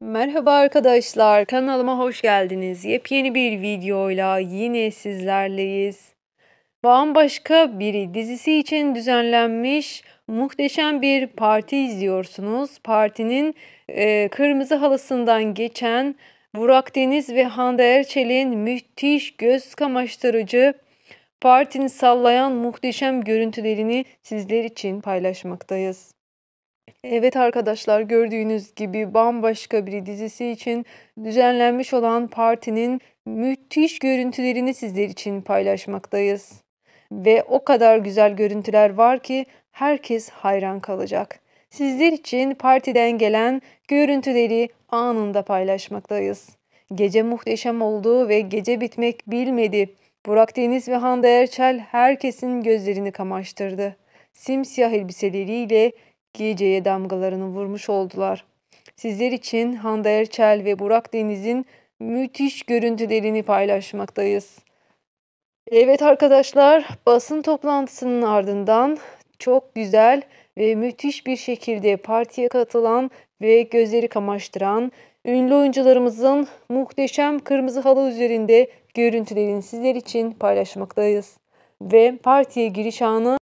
Merhaba arkadaşlar, kanalıma hoş geldiniz. Yepyeni bir videoyla yine sizlerleyiz. Bambaşka biri dizisi için düzenlenmiş muhteşem bir parti izliyorsunuz. Partinin e, kırmızı halısından geçen Burak Deniz ve Hande Erçel'in müthiş göz kamaştırıcı partini sallayan muhteşem görüntülerini sizler için paylaşmaktayız. Evet arkadaşlar gördüğünüz gibi bambaşka bir dizisi için düzenlenmiş olan partinin müthiş görüntülerini sizler için paylaşmaktayız. Ve o kadar güzel görüntüler var ki herkes hayran kalacak. Sizler için partiden gelen görüntüleri anında paylaşmaktayız. Gece muhteşem oldu ve gece bitmek bilmedi. Burak Deniz ve Hande Erçel herkesin gözlerini kamaştırdı. Simsiyah elbiseleriyle Geceye damgalarını vurmuş oldular. Sizler için Hande Erçel ve Burak Deniz'in müthiş görüntülerini paylaşmaktayız. Evet arkadaşlar, basın toplantısının ardından çok güzel ve müthiş bir şekilde partiye katılan ve gözleri kamaştıran ünlü oyuncularımızın muhteşem kırmızı halı üzerinde görüntülerini sizler için paylaşmaktayız. Ve partiye giriş anı